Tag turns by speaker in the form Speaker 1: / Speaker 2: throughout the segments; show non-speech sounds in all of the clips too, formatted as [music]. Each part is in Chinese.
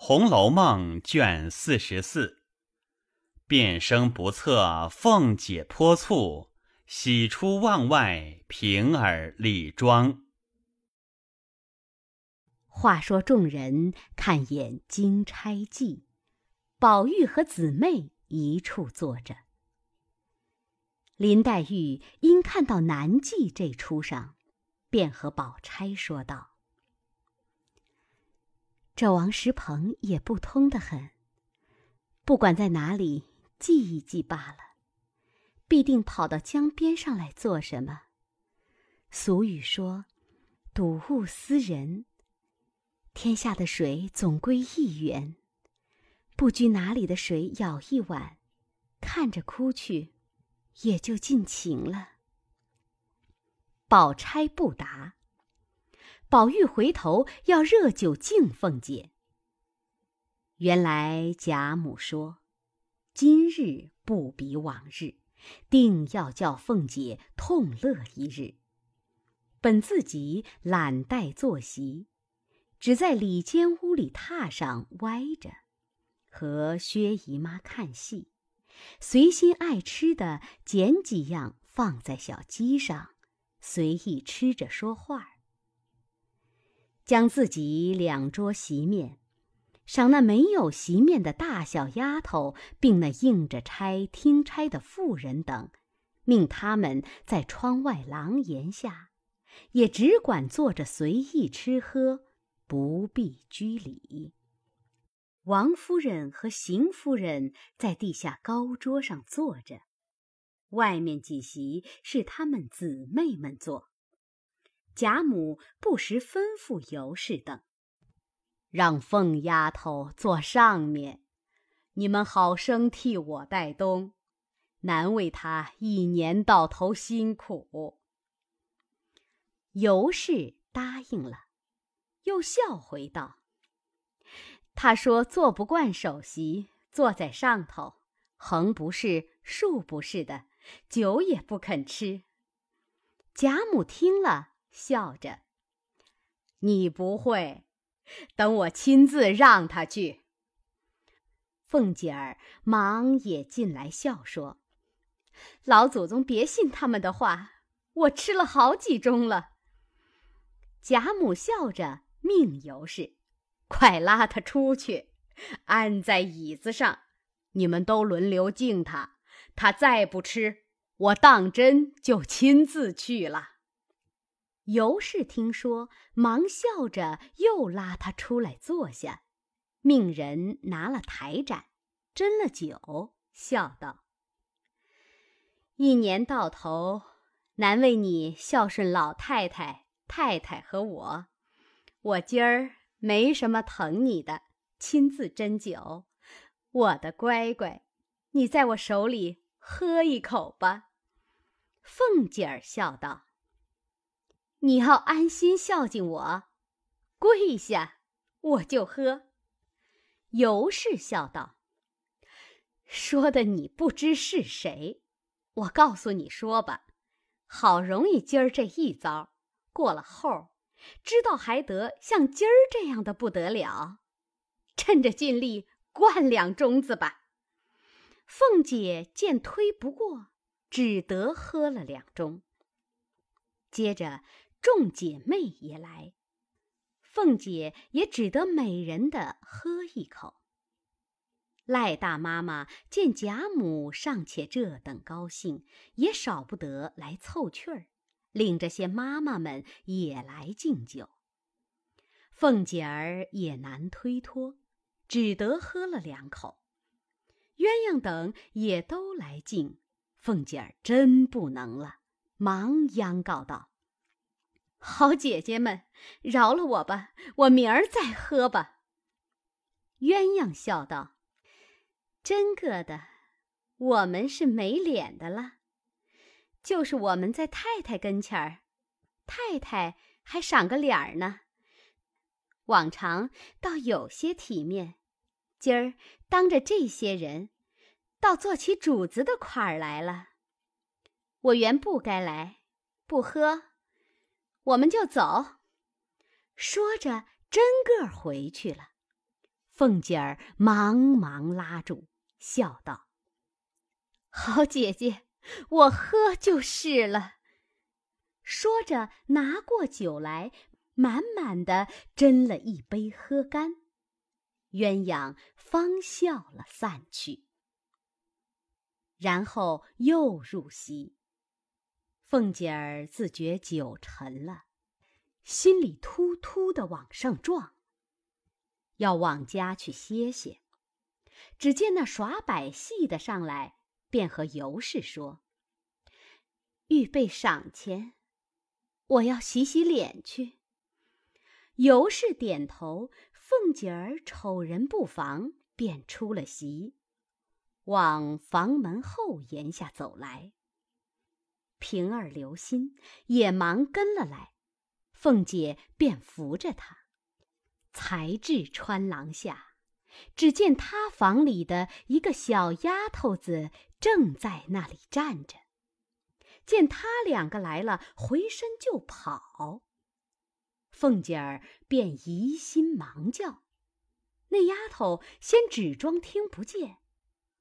Speaker 1: 《红楼梦》卷四十四，变声不测，凤姐泼醋，喜出望外。平儿李庄。
Speaker 2: 话说众人看演《金钗记》，宝玉和姊妹一处坐着。林黛玉因看到南记这出上，便和宝钗说道。这王石鹏也不通的很，不管在哪里，记一记罢了，必定跑到江边上来做什么？俗语说：“睹物思人。”天下的水总归一源，不拘哪里的水舀一碗，看着哭去，也就尽情了。宝钗不答。宝玉回头要热酒敬凤姐。原来贾母说：“今日不比往日，定要叫凤姐痛乐一日。本自己懒怠坐席，只在里间屋里榻上歪着，和薛姨妈看戏，随心爱吃的捡几样放在小鸡上，随意吃着说话儿。”将自己两桌席面，赏那没有席面的大小丫头，并那应着差听差的妇人等，命他们在窗外廊檐下，也只管坐着随意吃喝，不必拘礼。王夫人和邢夫人在地下高桌上坐着，外面几席是他们姊妹们坐。贾母不时吩咐尤氏等，让凤丫头坐上面，你们好生替我带冬，难为她一年到头辛苦。尤氏答应了，又笑回道：“她说坐不惯首席，坐在上头，横不是竖不是的，酒也不肯吃。”贾母听了。笑着，你不会，等我亲自让他去。凤姐儿忙也进来笑说：“老祖宗别信他们的话，我吃了好几盅了。”贾母笑着命尤氏：“快拉他出去，按在椅子上。你们都轮流敬他，他再不吃，我当真就亲自去了。”尤氏听说，忙笑着又拉他出来坐下，命人拿了台盏，斟了酒，笑道：“一年到头，难为你孝顺老太太、太太和我，我今儿没什么疼你的，亲自斟酒。我的乖乖，你在我手里喝一口吧。”凤姐儿笑道。你要安心孝敬我，跪下我就喝。尤氏笑道：“说的你不知是谁，我告诉你说吧。好容易今儿这一遭过了后，知道还得像今儿这样的不得了，趁着尽力灌两盅子吧。”凤姐见推不过，只得喝了两盅，接着。众姐妹也来，凤姐也只得美人的喝一口。赖大妈妈见贾母尚且这等高兴，也少不得来凑趣儿，领着些妈妈们也来敬酒。凤姐儿也难推脱，只得喝了两口。鸳鸯等也都来敬，凤姐儿真不能了，忙央告道。好姐姐们，饶了我吧，我明儿再喝吧。鸳鸯笑道：“真个的，我们是没脸的了。就是我们在太太跟前儿，太太还赏个脸呢。往常倒有些体面，今儿当着这些人，倒做起主子的款来了。我原不该来，不喝。”我们就走，说着，真个回去了。凤姐儿忙忙拉住，笑道：“好姐姐，我喝就是了。”说着，拿过酒来，满满的斟了一杯，喝干。鸳鸯方笑了，散去，然后又入席。凤姐儿自觉酒沉了，心里突突的往上撞。要往家去歇歇，只见那耍百戏的上来，便和尤氏说：“预备赏钱，我要洗洗脸去。”尤氏点头。凤姐儿瞅人不防，便出了席，往房门后檐下走来。平儿留心，也忙跟了来。凤姐便扶着她，才至穿廊下，只见他房里的一个小丫头子正在那里站着，见他两个来了，回身就跑。凤姐儿便疑心，忙叫那丫头，先只装听不见，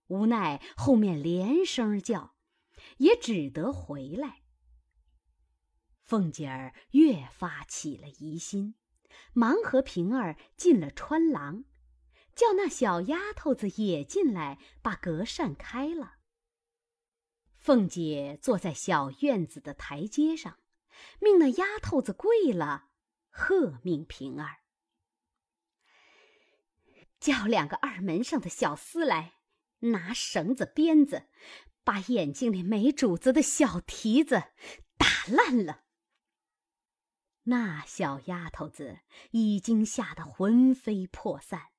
Speaker 2: 无奈后面连声叫。也只得回来。凤姐儿越发起了疑心，忙和平儿进了穿廊，叫那小丫头子也进来，把隔扇开了。凤姐坐在小院子的台阶上，命那丫头子跪了，喝命平儿，叫两个二门上的小厮来拿绳子、鞭子。把眼睛里没主子的小蹄子打烂了。那小丫头子已经吓得魂飞魄散，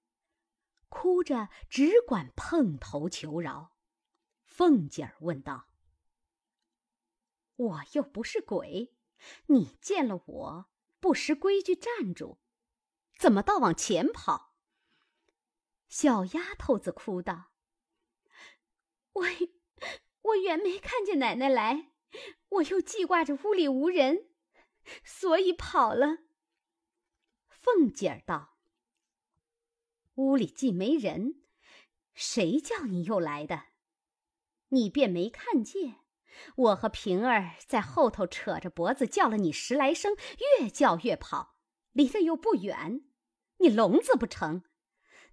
Speaker 2: 哭着只管碰头求饶。凤姐儿问道：“我又不是鬼，你见了我不识规矩站住，怎么倒往前跑？”小丫头子哭道：“我。”我原没看见奶奶来，我又记挂着屋里无人，所以跑了。凤姐儿道：“屋里既没人，谁叫你又来的？你便没看见，我和平儿在后头扯着脖子叫了你十来声，越叫越跑，离得又不远，你聋子不成？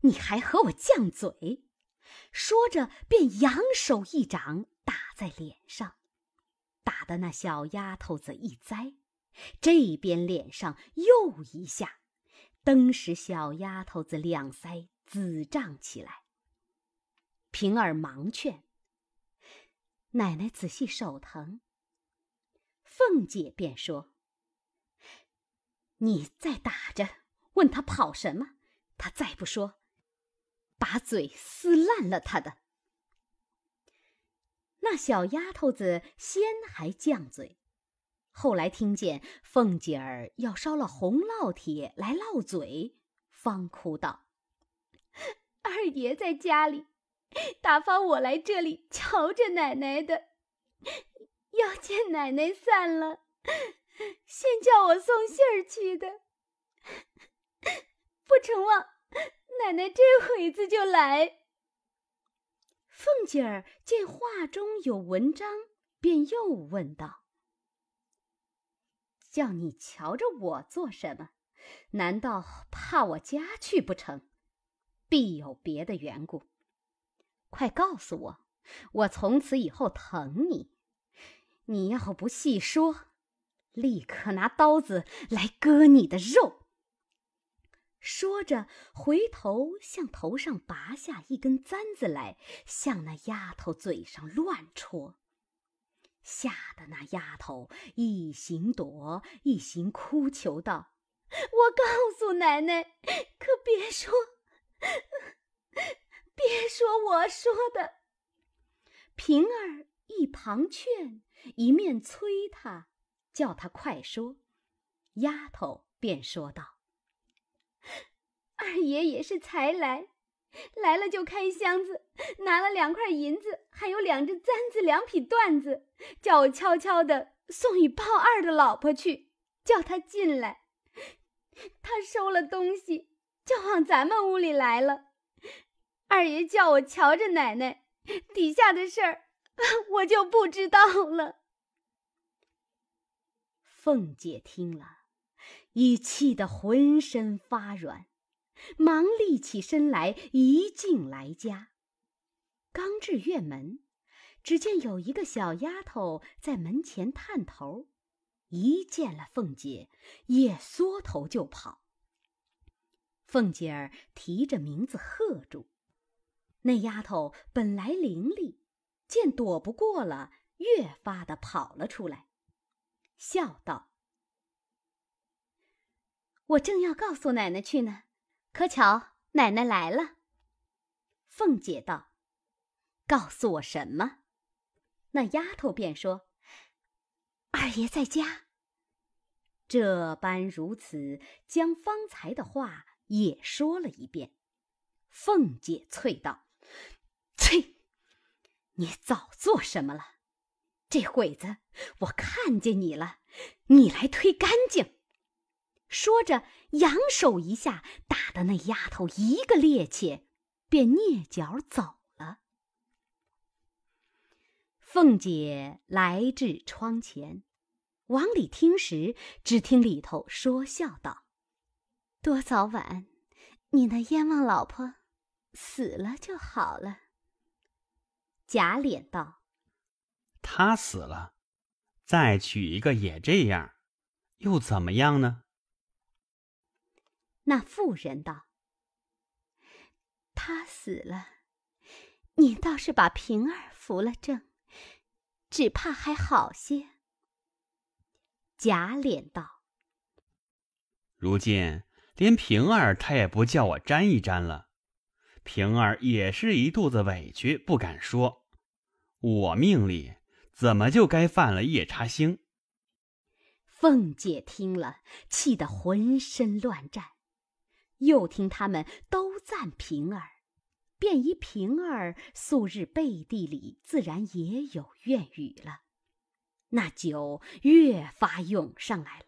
Speaker 2: 你还和我犟嘴？”说着，便扬手一掌。打在脸上，打得那小丫头子一栽；这边脸上又一下，登时小丫头子两腮紫胀起来。平儿忙劝：“奶奶仔细手疼。”凤姐便说：“你再打着，问他跑什么？他再不说，把嘴撕烂了他的。”那小丫头子先还犟嘴，后来听见凤姐儿要烧了红烙铁来烙嘴，方哭道：“二爷在家里，打发我来这里瞧着奶奶的，要见奶奶散了，先叫我送信儿去的，[laughs] 不成望奶奶这回子就来。”凤姐儿见画中有文章，便又问道：“叫你瞧着我做什么？难道怕我家去不成？必有别的缘故。快告诉我，我从此以后疼你。你要不细说，立刻拿刀子来割你的肉。”说着，回头向头上拔下一根簪子来，向那丫头嘴上乱戳，吓得那丫头一行躲，一行哭求道：“我告诉奶奶，可别说，[laughs] 别说我说的。”平儿一旁劝，一面催她，叫她快说。丫头便说道。二爷也是才来，来了就开箱子，拿了两块银子，还有两只簪子、两匹缎子，叫我悄悄的送与鲍二的老婆去，叫他进来。他收了东西，就往咱们屋里来了。二爷叫我瞧着奶奶，底下的事儿 [laughs] 我就不知道了。凤姐听了，已气得浑身发软。忙立起身来，一进来家，刚至院门，只见有一个小丫头在门前探头，一见了凤姐，也缩头就跑。凤姐儿提着名字喝住，那丫头本来伶俐，见躲不过了，越发的跑了出来，笑道：“我正要告诉奶奶去呢。”可巧奶奶来了，凤姐道：“告诉我什么？”那丫头便说：“二爷在家。”这般如此，将方才的话也说了一遍。凤姐啐道：“啐！你早做什么了？这会子我看见你了，你来推干净。”说着。扬手一下，打的那丫头一个趔趄，便蹑脚走了。凤姐来至窗前，往里听时，只听里头说笑道：“多早晚，你那阎王老婆死了就好了。”假脸道：“
Speaker 1: 他死了，再娶一个也这样，又怎么样呢？”
Speaker 2: 那妇人道：“他死了，你倒是把平儿扶了正，只怕还好些。”贾琏道：“
Speaker 1: 如今连平儿他也不叫我沾一沾了，平儿也是一肚子委屈，不敢说。我命里怎么就该犯了夜叉星？”
Speaker 2: 凤姐听了，气得浑身乱颤。又听他们都赞平儿，便疑平儿素日背地里自然也有怨语了。那酒越发涌上来了，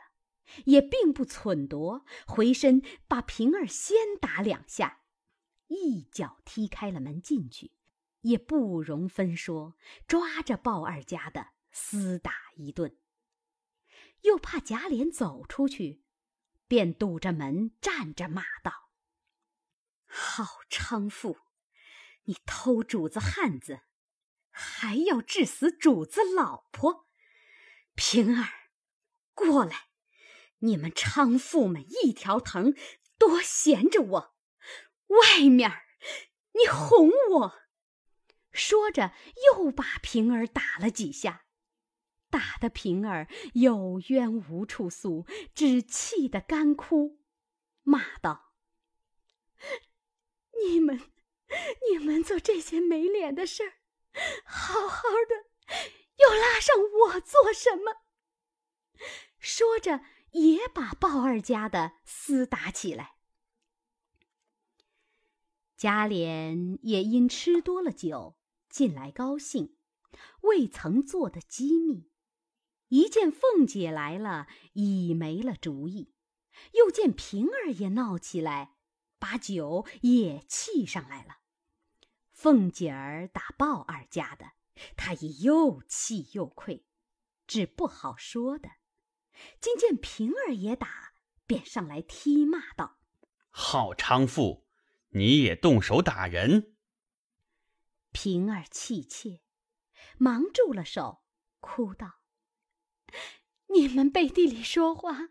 Speaker 2: 也并不忖夺，回身把平儿先打两下，一脚踢开了门进去，也不容分说，抓着鲍二家的厮打一顿。又怕贾琏走出去。便堵着门站着骂道：“好娼妇，你偷主子汉子，还要致死主子老婆。平儿，过来！你们娼妇们一条藤，多闲着我。外面你哄我。”说着，又把平儿打了几下。打得平儿有冤无处诉，只气得干哭，骂道：“你们，你们做这些没脸的事儿，好好的又拉上我做什么？”说着，也把鲍二家的厮打起来。贾琏也因吃多了酒，近来高兴，未曾做的机密。一见凤姐来了，已没了主意；又见平儿也闹起来，把酒也气上来了。凤姐儿打鲍二家的，她已又气又愧，只不好说的。今见平儿也打，便上来踢骂道：“
Speaker 1: 好娼妇，你也动手打人！”
Speaker 2: 平儿气切，忙住了手，哭道。你们背地里说话，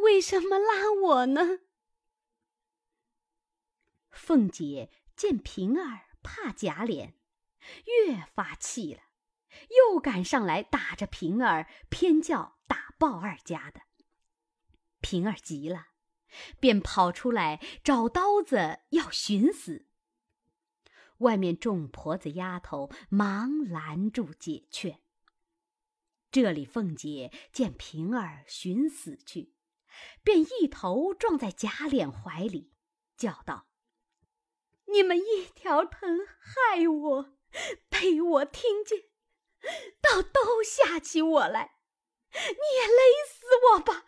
Speaker 2: 为什么拉我呢？凤姐见平儿怕贾琏，越发气了，又赶上来打着平儿，偏叫打鲍二家的。平儿急了，便跑出来找刀子要寻死。外面众婆子丫头忙拦住解劝。这里，凤姐见平儿寻死去，便一头撞在贾琏怀里，叫道：“你们一条藤害我，被我听见，倒都吓起我来，你也勒死我吧！”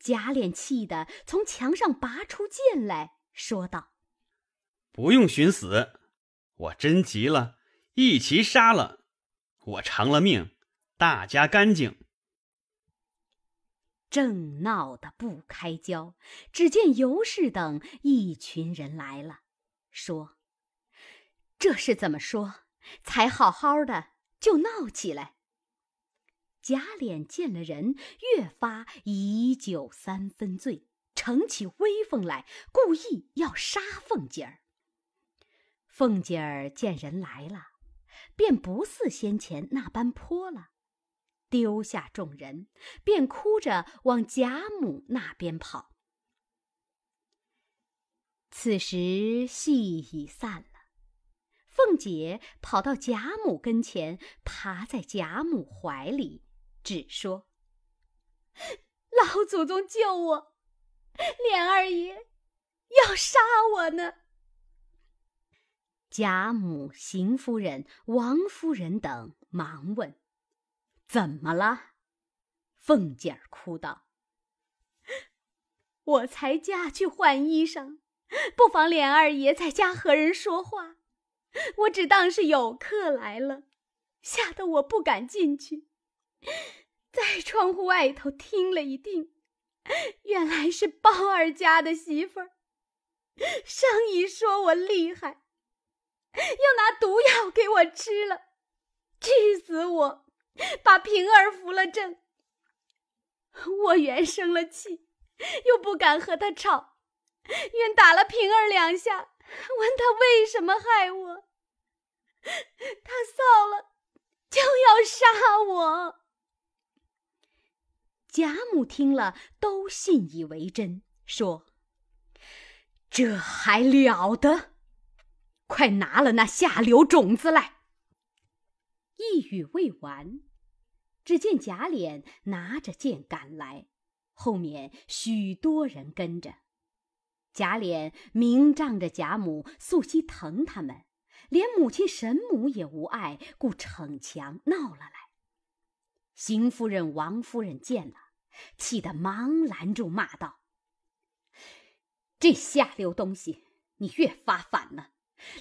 Speaker 2: 贾琏气得从墙上拔出剑来说道：“
Speaker 1: 不用寻死，我真急了，一齐杀了。”我偿了命，大家干净。
Speaker 2: 正闹得不开交，只见尤氏等一群人来了，说：“这是怎么说？才好好的就闹起来。”贾琏见了人，越发以酒三分醉，逞起威风来，故意要杀凤姐儿。凤姐儿见人来了。便不似先前那般泼了，丢下众人，便哭着往贾母那边跑。此时戏已散了，凤姐跑到贾母跟前，爬在贾母怀里，只说：“老祖宗救我，琏二爷要杀我呢。”贾母、邢夫人、王夫人等忙问：“怎么了？”凤姐儿哭道：“我才家去换衣裳，不妨连二爷在家和人说话，我只当是有客来了，吓得我不敢进去，在窗户外头听了一定，原来是包二家的媳妇儿，商议说我厉害。”又拿毒药给我吃了，气死我！把平儿扶了正。我原生了气，又不敢和他吵，愿打了平儿两下，问他为什么害我。他臊了，就要杀我。贾母听了，都信以为真，说：“这还了得！”快拿了那下流种子来！一语未完，只见贾琏拿着剑赶来，后面许多人跟着。贾琏明仗着贾母、素汐疼他们，连母亲沈母也无碍，故逞强闹了来。邢夫人、王夫人见了，气得忙拦住，骂道：“这下流东西，你越发反了！”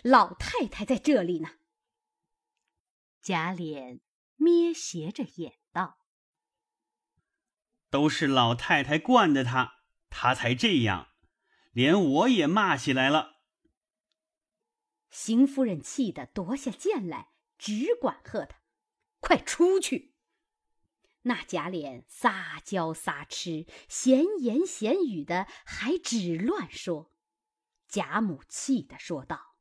Speaker 2: 老太太在这里呢。贾琏咩斜着眼道：“
Speaker 1: 都是老太太惯的他，他才这样，连我也骂起来了。”
Speaker 2: 邢夫人气得夺下剑来，只管喝他：“快出去！”那贾琏撒娇撒痴，闲言闲语的，还只乱说。贾母气的说道。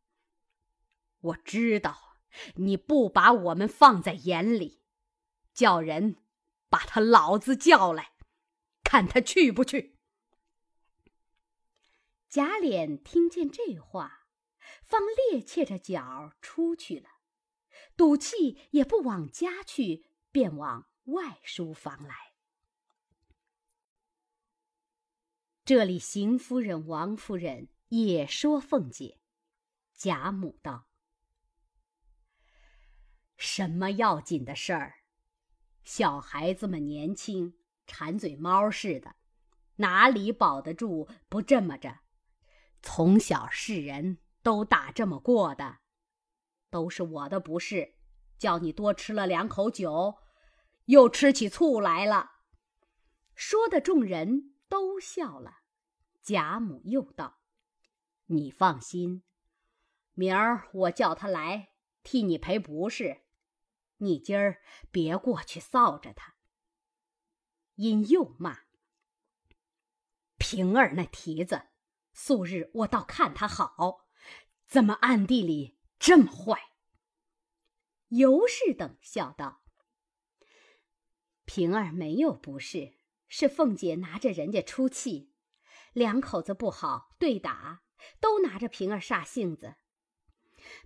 Speaker 2: 我知道你不把我们放在眼里，叫人把他老子叫来，看他去不去。贾琏听见这话，方趔趄着脚出去了，赌气也不往家去，便往外书房来。这里邢夫人、王夫人也说凤姐，贾母道。什么要紧的事儿？小孩子们年轻，馋嘴猫似的，哪里保得住不这么着？从小是人都打这么过的，都是我的不是，叫你多吃了两口酒，又吃起醋来了。说的众人都笑了。贾母又道：“你放心，明儿我叫他来替你赔不是。”你今儿别过去臊着他。因又骂平儿那蹄子，素日我倒看他好，怎么暗地里这么坏？尤氏等笑道：“平儿没有不是，是凤姐拿着人家出气，两口子不好对打，都拿着平儿煞性子，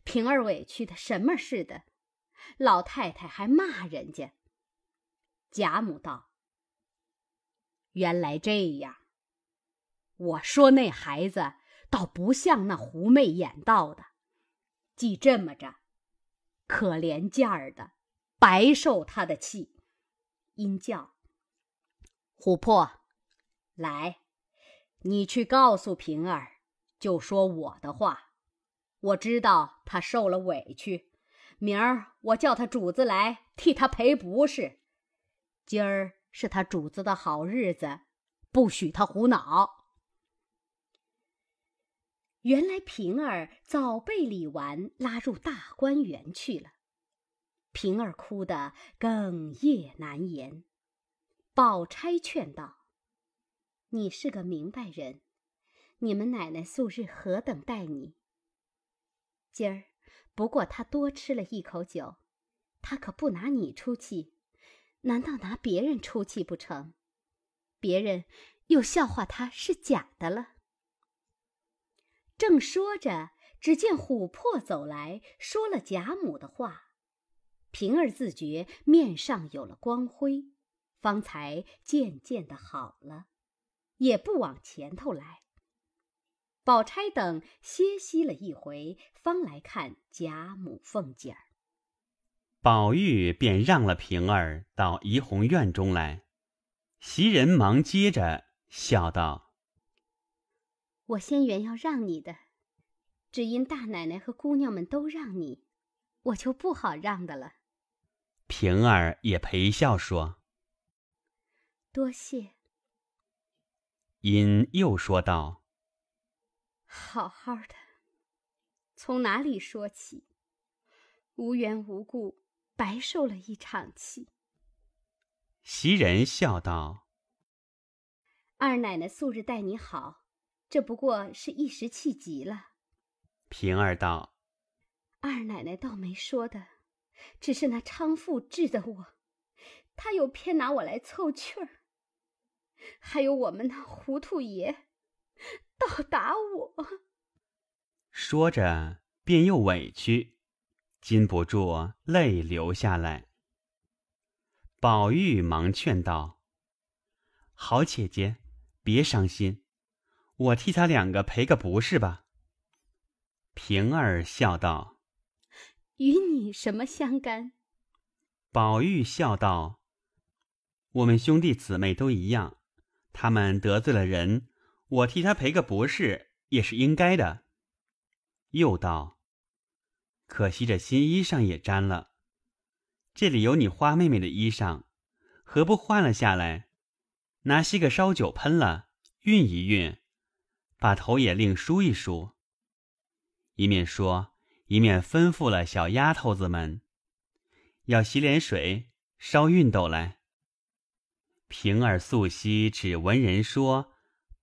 Speaker 2: 平儿委屈的什么似的。”老太太还骂人家。贾母道：“原来这样。我说那孩子倒不像那狐媚演道的。既这么着，可怜劲儿的，白受他的气。”因叫：“琥珀，来，你去告诉平儿，就说我的话。我知道他受了委屈。”明儿我叫他主子来替他赔不是，今儿是他主子的好日子，不许他胡闹。原来平儿早被李纨拉入大观园去了，平儿哭得哽咽难言。宝钗劝道：“你是个明白人，你们奶奶素日何等待你？今儿。”不过他多吃了一口酒，他可不拿你出气，难道拿别人出气不成？别人又笑话他是假的了。正说着，只见琥珀走来说了贾母的话，平儿自觉面上有了光辉，方才渐渐的好了，也不往前头来。宝钗等歇息了一回，方来看贾母、凤姐儿。
Speaker 1: 宝玉便让了平儿到怡红院中来。袭人忙接着，笑道：“
Speaker 2: 我先原要让你的，只因大奶奶和姑娘们都让你，我就不好让的了。”
Speaker 1: 平儿也陪笑说：“
Speaker 2: 多谢。”
Speaker 1: 因又说道。
Speaker 2: 好好的，从哪里说起？无缘无故白受了一场气。
Speaker 1: 袭人笑道：“
Speaker 2: 二奶奶素日待你好，这不过是一时气急了。”
Speaker 1: 平儿道：“
Speaker 2: 二奶奶倒没说的，只是那昌富治的我，他又偏拿我来凑趣儿。还有我们那糊涂爷。”倒打我！
Speaker 1: 说着，便又委屈，禁不住泪流下来。宝玉忙劝道：“好姐姐，别伤心，我替他两个赔个不是吧。”平儿笑道：“
Speaker 2: 与你什么相干？”
Speaker 1: 宝玉笑道：“我们兄弟姊妹都一样，他们得罪了人。”我替他赔个不是，也是应该的。又道：“可惜这新衣裳也沾了，这里有你花妹妹的衣裳，何不换了下来？拿些个烧酒喷了，熨一熨，把头也另梳一梳。”一面说，一面吩咐了小丫头子们：“要洗脸水，烧熨斗来。”平儿、素汐只闻人说。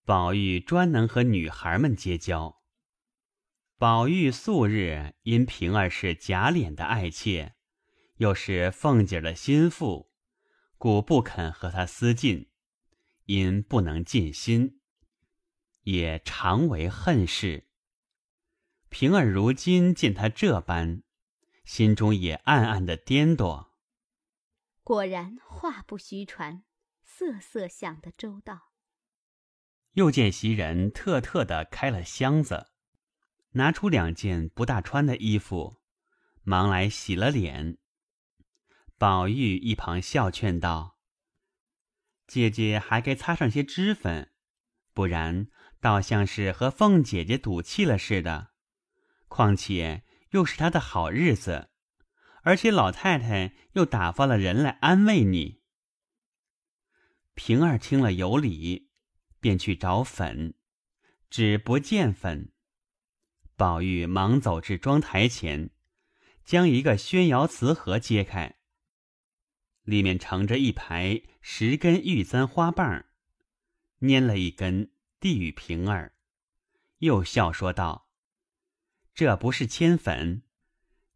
Speaker 1: 宝玉专能和女孩们结交。宝玉素日因平儿是贾琏的爱妾，又是凤姐的心腹，故不肯和她私近，因不能尽心，也常为恨事。平儿如今见他这般，心中也暗暗的颠簸。
Speaker 2: 果然话不虚传，色色想得周到。
Speaker 1: 又见袭人特特的开了箱子，拿出两件不大穿的衣服，忙来洗了脸。宝玉一旁笑劝道：“姐姐还该擦上些脂粉，不然倒像是和凤姐姐赌气了似的。况且又是她的好日子，而且老太太又打发了人来安慰你。”平儿听了有理。便去找粉，只不见粉。宝玉忙走至妆台前，将一个宣窑瓷盒揭开，里面盛着一排十根玉簪花瓣儿，拈了一根递与平儿，又笑说道：“这不是铅粉，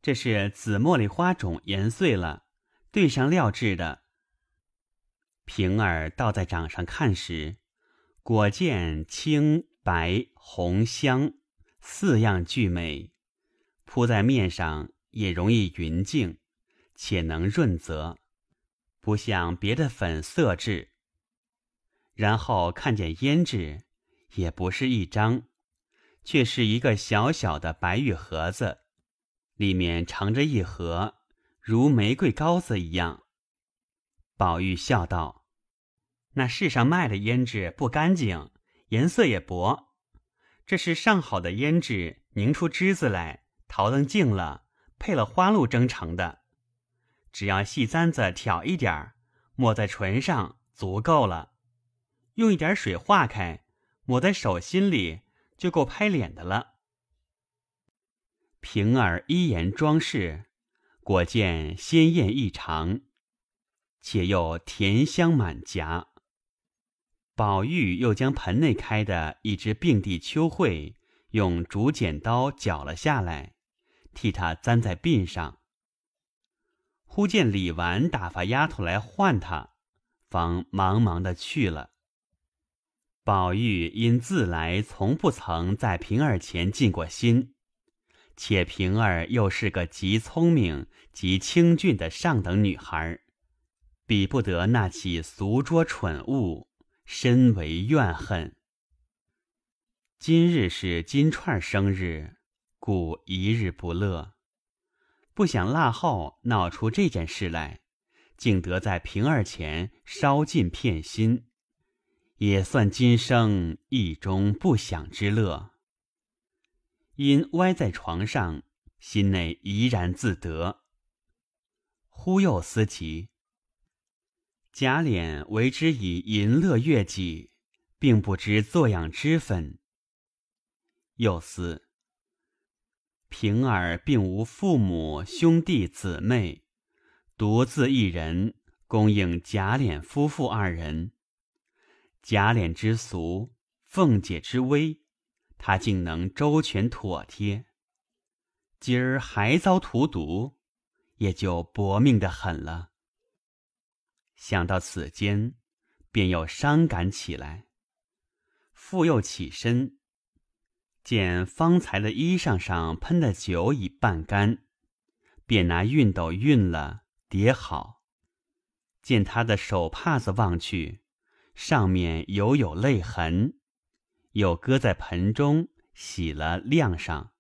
Speaker 1: 这是紫茉莉花种研碎了兑上料制的。”平儿倒在掌上看时。果见青、白、红、香四样俱美，铺在面上也容易匀净，且能润泽，不像别的粉色质。然后看见胭脂，也不是一张，却是一个小小的白玉盒子，里面藏着一盒，如玫瑰膏子一样。宝玉笑道。那世上卖的胭脂不干净，颜色也薄。这是上好的胭脂，凝出汁子来，陶得净了，配了花露蒸成的。只要细簪子挑一点儿，抹在唇上足够了。用一点水化开，抹在手心里就够拍脸的了。平儿一言装饰，果见鲜艳异常，且又甜香满颊。宝玉又将盆内开的一只并蒂秋蕙，用竹剪刀绞了下来，替他簪在鬓上。忽见李纨打发丫头来唤他，方忙忙的去了。宝玉因自来从不曾在平儿前尽过心，且平儿又是个极聪明极清俊的上等女孩，比不得那起俗拙蠢物。身为怨恨，今日是金串生日，故一日不乐。不想腊后闹出这件事来，竟得在平儿前烧尽片心，也算今生意中不想之乐。因歪在床上，心内怡然自得。忽又思及。贾琏为之以淫乐悦己，并不知作养之分。又思平儿并无父母兄弟姊妹，独自一人供应贾琏夫妇二人。贾琏之俗，凤姐之威，他竟能周全妥帖。今儿还遭荼毒，也就薄命的很了。想到此间，便又伤感起来。复又起身，见方才的衣裳上喷的酒已半干，便拿熨斗熨了，叠好。见他的手帕子望去，上面犹有泪痕，又搁在盆中洗了晾上。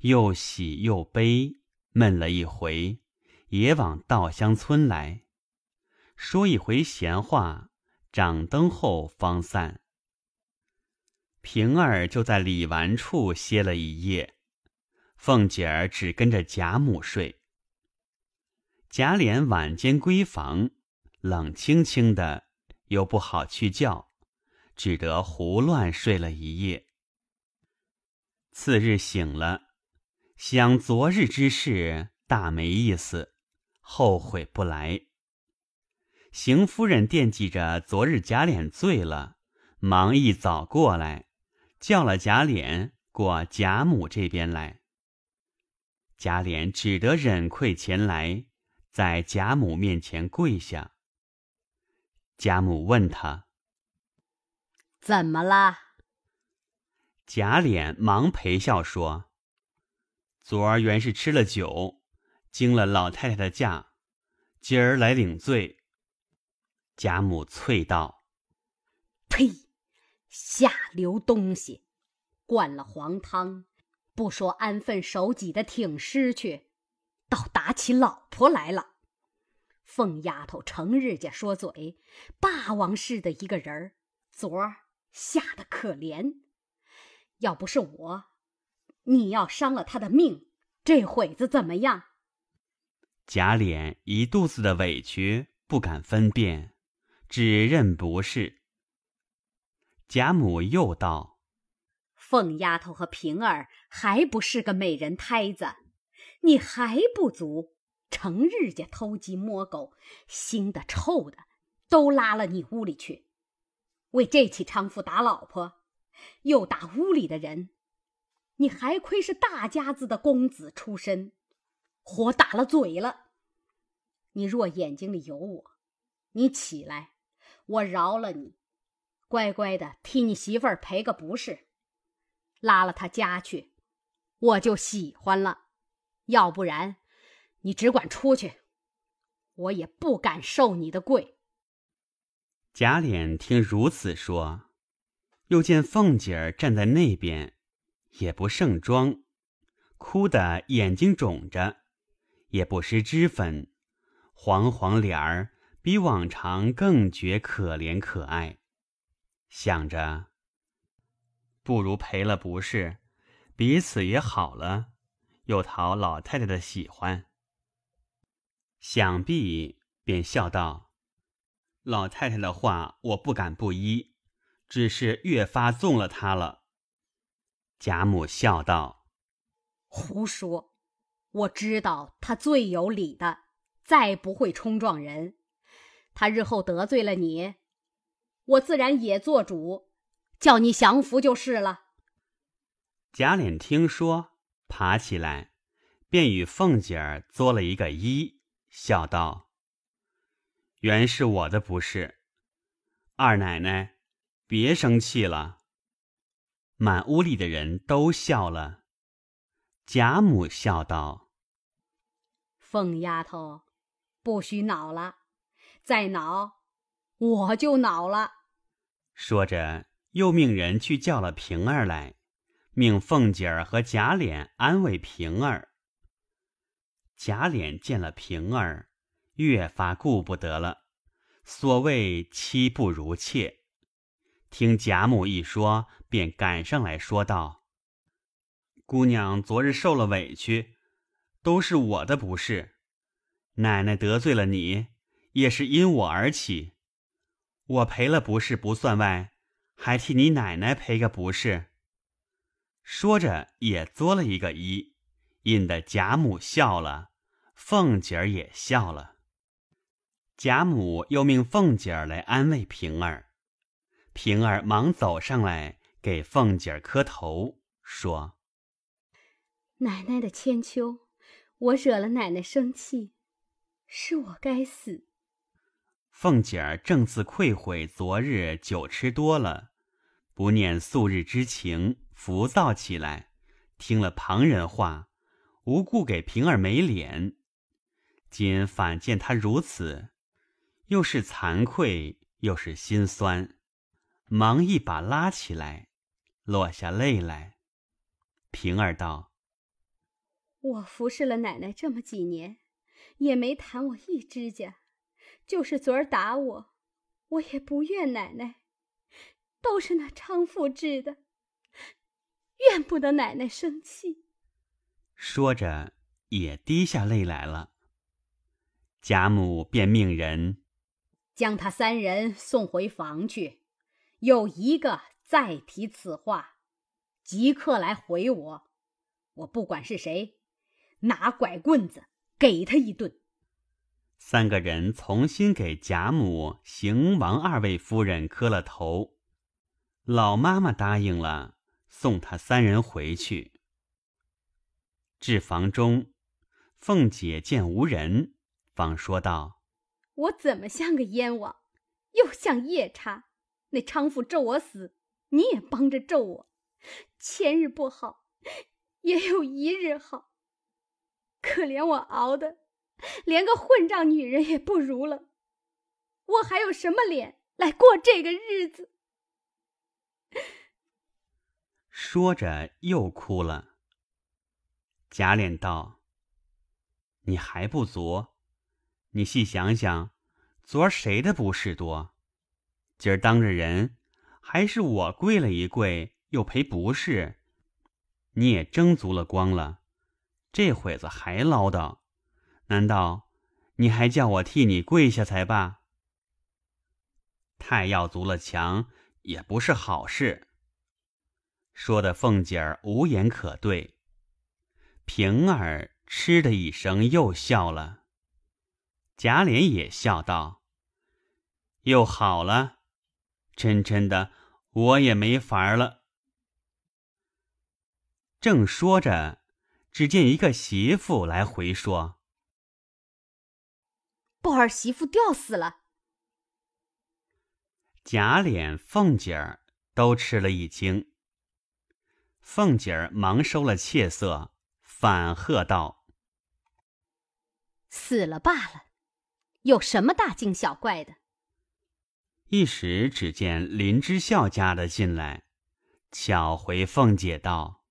Speaker 1: 又喜又悲，闷了一回，也往稻香村来。说一回闲话，掌灯后方散。平儿就在李纨处歇了一夜，凤姐儿只跟着贾母睡。贾琏晚间闺房冷清清的，又不好去叫，只得胡乱睡了一夜。次日醒了，想昨日之事大没意思，后悔不来。邢夫人惦记着昨日贾琏醉了，忙一早过来，叫了贾琏过贾母这边来。贾琏只得忍愧前来，在贾母面前跪下。贾母问他：“
Speaker 2: 怎么了？”
Speaker 1: 贾琏忙陪笑说：“昨儿原是吃了酒，惊了老太太的驾，今儿来领罪。”贾母啐道：“
Speaker 2: 呸！下流东西，灌了黄汤，不说安分守己的挺尸去，倒打起老婆来了。凤丫头成日家说嘴，霸王似的一个人儿，昨儿吓得可怜。要不是我，你要伤了他的命，这会子怎么样？”
Speaker 1: 贾琏一肚子的委屈，不敢分辨。只认不是。贾母又道：“
Speaker 2: 凤丫头和平儿还不是个美人胎子，你还不足，成日家偷鸡摸狗，腥的臭的都拉了你屋里去。为这起娼妇打老婆，又打屋里的人，你还亏是大家子的公子出身，活打了嘴了。你若眼睛里有我，你起来。”我饶了你，乖乖的替你媳妇儿赔个不是，拉了他家去，我就喜欢了。要不然，你只管出去，我也不敢受你的跪。
Speaker 1: 贾琏听如此说，又见凤姐儿站在那边，也不盛装，哭得眼睛肿着，也不施脂粉，黄黄脸儿。比往常更觉可怜可爱，想着不如赔了不是，彼此也好了，又讨老太太的喜欢，想必便笑道：“老太太的话我不敢不依，只是越发纵了他了。”贾母笑道：“
Speaker 2: 胡说，我知道他最有理的，再不会冲撞人。”他日后得罪了你，我自然也做主，叫你降服就是了。
Speaker 1: 贾琏听说，爬起来，便与凤姐儿作了一个揖，笑道：“原是我的不是，二奶奶，别生气了。”满屋里的人都笑了。贾母笑道：“
Speaker 2: 凤丫头，不许恼了。”再恼，我就恼了。
Speaker 1: 说着，又命人去叫了平儿来，命凤姐儿和贾琏安慰平儿。贾琏见了平儿，越发顾不得了。所谓妻不如妾，听贾母一说，便赶上来说道：“姑娘昨日受了委屈，都是我的不是，奶奶得罪了你。”也是因我而起，我赔了不是不算外，还替你奶奶赔个不是。说着也作了一个揖，引得贾母笑了，凤姐儿也笑了。贾母又命凤姐儿来安慰平儿，平儿忙走上来给凤姐儿磕头，说：“
Speaker 2: 奶奶的千秋，我惹了奶奶生气，是我该死。”
Speaker 1: 凤姐儿正自愧悔昨日酒吃多了，不念素日之情，浮躁起来，听了旁人话，无故给平儿没脸。今反见她如此，又是惭愧，又是心酸，忙一把拉起来，落下泪来。平儿道：“
Speaker 2: 我服侍了奶奶这么几年，也没弹我一指甲。”就是昨儿打我，我也不怨奶奶，都是那昌富治的，怨不得奶奶生气。
Speaker 1: 说着也滴下泪来了。贾母便命人
Speaker 2: 将他三人送回房去，有一个再提此话，即刻来回我，我不管是谁，拿拐棍子给他一顿。
Speaker 1: 三个人重新给贾母、邢王二位夫人磕了头，老妈妈答应了，送他三人回去。至房中，凤姐见无人，方说道：“
Speaker 2: 我怎么像个燕王，又像夜叉？那娼妇咒我死，你也帮着咒我。前日不好，也有一日好。可怜我熬的。”连个混账女人也不如了，我还有什么脸来过这个日子？[laughs]
Speaker 1: 说着又哭了。贾琏道：“你还不足？你细想想，昨儿谁的不是多？今儿当着人，还是我跪了一跪，又赔不是，你也争足了光了。这会子还唠叨。”难道你还叫我替你跪下才罢？太要足了，强也不是好事。说的凤姐儿无言可对，平儿嗤的一声又笑了。贾琏也笑道：“又好了，真真的我也没法了。”正说着，只见一个媳妇来回说。
Speaker 2: 鲍二媳妇吊死了，
Speaker 1: 贾琏、凤姐儿都吃了一惊。凤姐儿忙收了怯色，反喝道：“
Speaker 2: 死了罢了，有什么大惊小怪的？”
Speaker 1: 一时只见林之孝家的进来，巧回凤姐道：“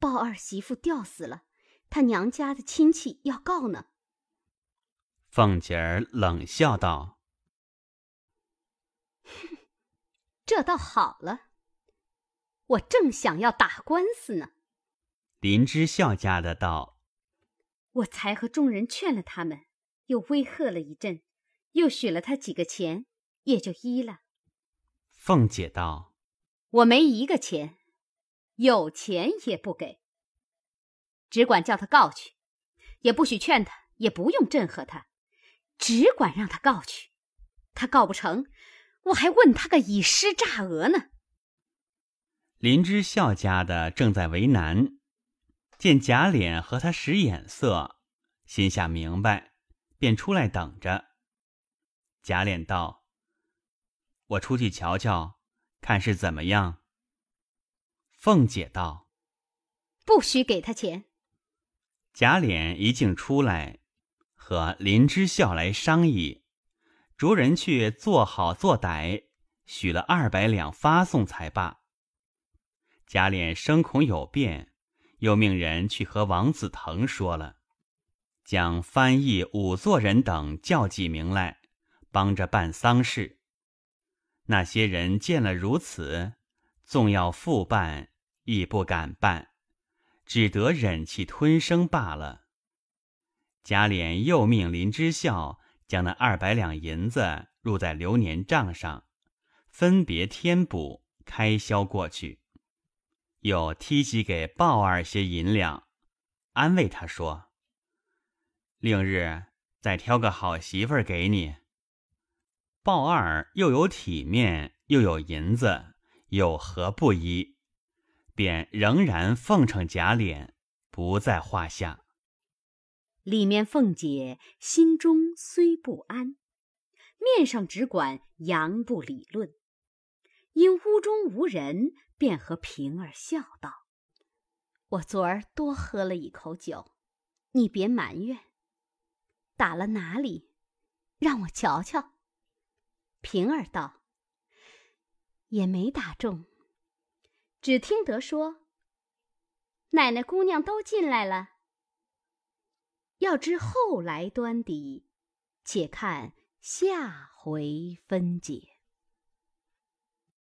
Speaker 2: 鲍二媳妇吊死了，他娘家的亲戚要告呢。”
Speaker 1: 凤姐儿冷笑道：“
Speaker 2: [laughs] 这倒好了，我正想要打官司呢。”
Speaker 1: 林之孝家的道：“
Speaker 2: 我才和众人劝了他们，又威吓了一阵，又许了他几个钱，也就依了。”
Speaker 1: 凤姐道：“
Speaker 2: 我没一个钱，有钱也不给，只管叫他告去，也不许劝他，也不用震吓他。”只管让他告去，他告不成，我还问他个以尸诈讹呢。
Speaker 1: 林之孝家的正在为难，见贾琏和他使眼色，心下明白，便出来等着。贾琏道：“我出去瞧瞧，看是怎么样。”凤姐道：“
Speaker 2: 不许给他钱。”
Speaker 1: 贾琏一进出来。和林之孝来商议，逐人去做好做歹，许了二百两发送才罢。贾琏生恐有变，又命人去和王子腾说了，将翻译仵作人等叫几名来，帮着办丧事。那些人见了如此，纵要复办，亦不敢办，只得忍气吞声罢了。贾琏又命林之孝将那二百两银子入在流年账上，分别添补开销过去。又提及给鲍二些银两，安慰他说：“令日再挑个好媳妇给你。”鲍二又有体面，又有银子，有何不依？便仍然奉承贾琏，不在话下。
Speaker 2: 里面，凤姐心中虽不安，面上只管佯不理论。因屋中无人，便和平儿笑道：“我昨儿多喝了一口酒，你别埋怨。打了哪里？让我瞧瞧。”平儿道：“也没打中，只听得说，奶奶姑娘都进来了。”要知后来端底，且看下回分解。